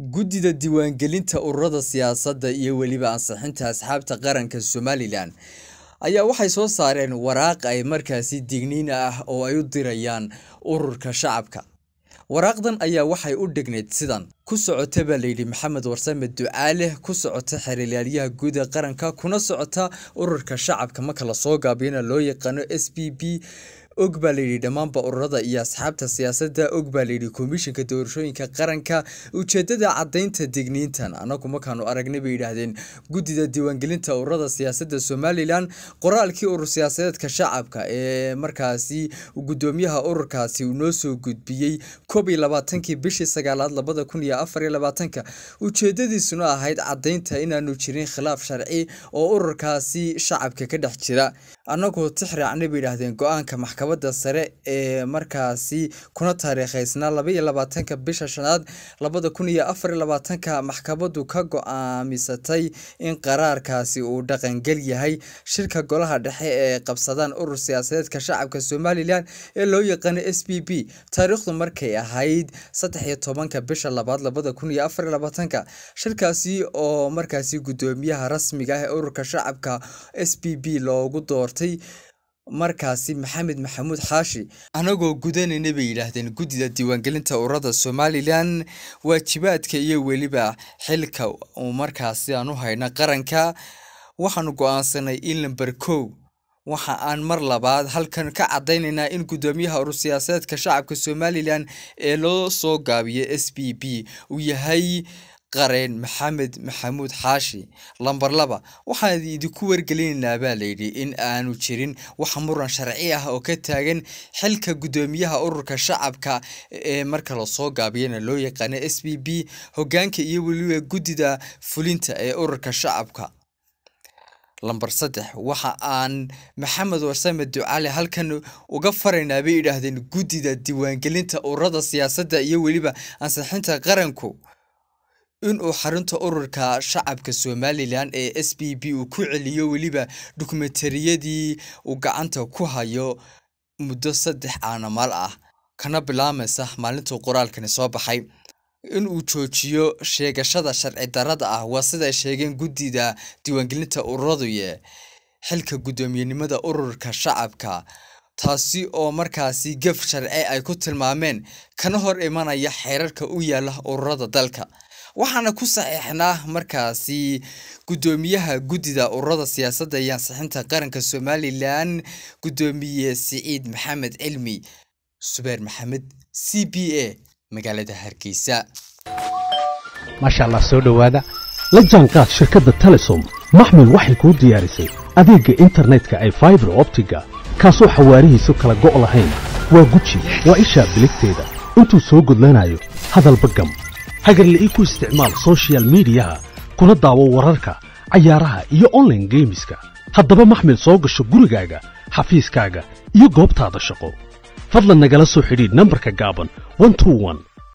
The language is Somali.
guddida diiwaangelinta ururada siyaasadda iyo weliba ansixinta asxaabta qaranka somalilan ayaa waxay soo saareen waraaq ay markaasi digniin ah oo ay u dirayaan ururka shacabka waraaqdan ayaa waxay u dhignayd sidan ku socota baa layidhi maxamed warsame ducaale ku socota xiriiryaaliyaha guud ee qaranka kuna socota ururka shacabka marka lasoo gaabiyana loo yaqaano s b b og baa layidhi dhammaanba ururada iyo asxaabta siyaasadda og baa layidhi komishinka doorashooyinka qaranka ujeedada cadaynta digniintan annagu markaanu aragnay bay yidhaahdeen guddida diiwaangelinta ururada siyaasadda somalilan qoraalkii urur siyaasadeedka shacabka ee markaasi guddoomiyaha ururkaasi uu noo soo gudbiyey koob iyo labaatankii bishii sagaalaad labada kun iyo afar iyo labaatanka ujeedadiisuna ahayd cadaynta inaanu jirin khilaaf sharci oo ururkaasi shacabka ka dhex jira annagoo tix bay yidhaahdeen go-aanka maxkamad maxkamadda sare ee markaasi kuna taariikhaysnaa labaiyo labaatanka bisha shanaad labada kun iyo afariyo labaatanka maxkamaddu ka go-aamisatay in qaraarkaasi uu dhaqangel yahay shirka golaha dhexe ee qabsadaan urur siyaasadeedka shacabka somalilan ee loo yaqaano s b b taariikhdu markay ahayd saddex iyo tobanka bisha labaad labada kun iyo afariyo labaatanka shirkaasi oo markaasi guddoomiyaha rasmiga ah ee ururka shacabka s b b loogu doortay markaasi maxamed maxamuud xaashi anagoo gudanayna bay yidhaahdeen guddida diiwaangelinta ururada somalilan waajibaadka iyo weliba xilka uu markaasi aan u hayna qaranka waxaanu go'aansanay in lamber kow waxa aan mar labaad halkan ka cadaynaynaa in guddoomiyaha urur siyaasadeedka shacabka somalilan ee loo soo gaabiyo s b b uu yahay qareen maxamed maxamuud xaashi lambar laba waxaan idinku wargelinaynaa baa layidhi in aanu jirin wax muran sharci ah oo ka taagan xilka guddoomiyaha ururka shacabka ee marka lasoo gaabiyana loo yaqaana s b b hogaanka iyo weliba guddida fulinta ee ururka shacabka lambar saddex waxa aan maxamed warsame ducale halkan uga faraynaa bay idhaahdeen guddida diiwaangelinta ururada siyaasadda iyo weliba ansixinta qaranku inuu xarunta ururka shacabka somalilan ee s b b uu ku celiyo weliba dokumentariyadii uu gacanta ku hayo muddo saddex aanamal ah kana bilaameysa maalintuu qoraalkani soo baxay inuu joojiyo sheegashada sharci darada ah waa siday sheegeen guddida diiwaangelinta ururaduye xilka guddoomiyenimada ururka shacabka taasi oo markaasi gef sharci ay ku tilmaameen kana hor imanaya xeerarka u yaala ururada dalka waxaana ku saxiixnaa markaasi gudoomiyaha guddida ururada siyaasadda iyo ansixinta qaranka somalilan gudoomiye siciid maxamed cilmi subeer maxamed c b a magaalada hargeysa maasha allah soo dhowaada la jaanqaad shirkadda telesom maxmed waxay kuu diyaarisay adeegga internetka ee faibar optiga kaasoo xawaarihiisu kala go' lahayn waa guji waa ishaa biligteeda intuu soo gudlanayo hadalba gam hagarle i ku isticmaal sochial midiyaha kuna daawo wararka cayaaraha iyo online geemiska haddaba maxmil soo gasho gurigaaga xafiiskaaga iyo goobtaada shaqo fadlan nagala soo xidhiidh nambarka gaaban